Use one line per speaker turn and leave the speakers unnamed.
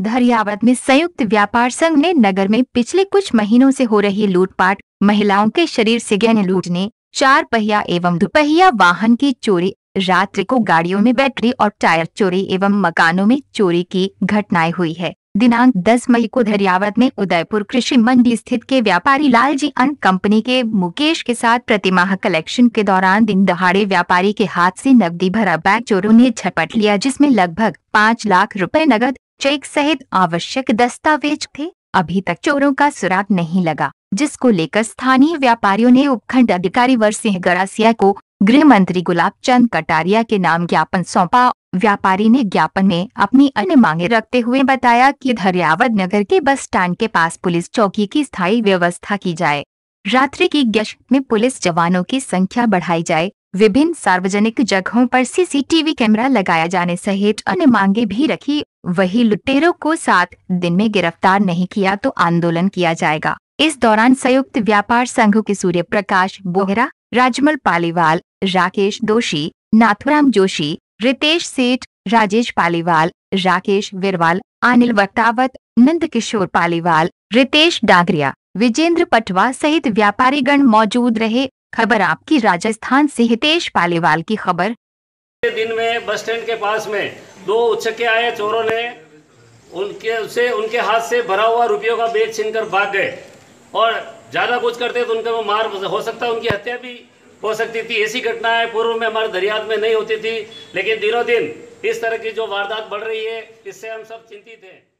धरियावत में संयुक्त व्यापार संघ ने नगर में पिछले कुछ महीनों से हो रही लूटपाट महिलाओं के शरीर से गहने लूटने चार पहिया एवं दुपहिया वाहन की चोरी रात्रि को गाड़ियों में बैटरी और टायर चोरी एवं मकानों में चोरी की घटनाएं हुई है दिनांक 10 मई को धरियावत में उदयपुर कृषि मंडी स्थित के व्यापारी लालजी अन्न कंपनी के मुकेश के साथ प्रतिमाह कलेक्शन के दौरान दिन दहाड़े व्यापारी के हाथ से नकदी भरा बैग चोरों ने झपट लिया जिसमें लगभग पाँच लाख रुपए नगद चेक सहित आवश्यक दस्तावेज थे अभी तक चोरों का सुराग नहीं लगा जिसको लेकर स्थानीय व्यापारियों ने उपखंड अधिकारी वर सिंह गरासिया को गृह मंत्री गुलाब चंद कटारिया के नाम ज्ञापन सौंपा व्यापारी ने ज्ञापन में अपनी अन्य मांगे रखते हुए बताया कि धरियावद नगर के बस स्टैंड के पास पुलिस चौकी की स्थायी व्यवस्था की जाए रात्रि की गश्त में पुलिस जवानों की संख्या बढ़ाई जाए विभिन्न सार्वजनिक जगहों पर सीसीटीवी कैमरा लगाया जाने सहित अन्य मांगे भी रखी वही लुटेरों को सात दिन में गिरफ्तार नहीं किया तो आंदोलन किया जाएगा इस दौरान संयुक्त व्यापार संघ के सूर्य प्रकाश बोहरा राजमल पालीवाल राकेश दोषी नाथुराम जोशी रितेश सेठ राजेश पालीवाल राकेश विरवाल अनिल वक्तावत नंद किशोर पालीवाल रितेश डागरिया विजेंद्र पटवा सहित व्यापारी गण मौजूद रहे खबर आपकी राजस्थान से हितेश पालीवाल की खबर
दिन में बस स्टैंड के पास में दो उचके आए चोरों ने उनके से उनके हाथ से भरा हुआ रुपयों का बेग छीन कर भाग गए और ज्यादा कुछ करते तो उनका मार हो सकता है उनकी हत्या भी हो सकती थी ऐसी घटनाएं पूर्व में हमारे दरियात में नहीं होती थी लेकिन दिनों दिन इस तरह की जो वारदात बढ़ रही है इससे हम सब चिंतित हैं